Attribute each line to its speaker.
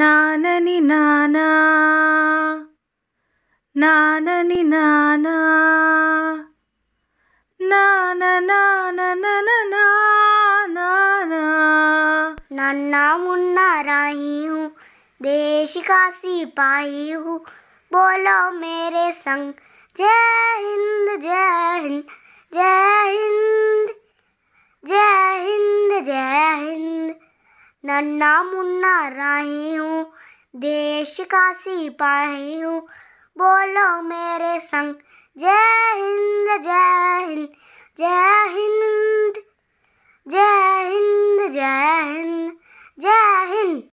Speaker 1: నానని నానా నానని నానా నాన నాన
Speaker 2: నానా నన్నా మున్నా రాయి हूँ देश का सिपाही हूँ बोलो मेरे संग जय हिंद जय हिंद जय नन्ना मुन्ना राही हूँ देश का सिपाही हूँ बोलो मेरे संग जय हिंद जय हिंद जय हिंद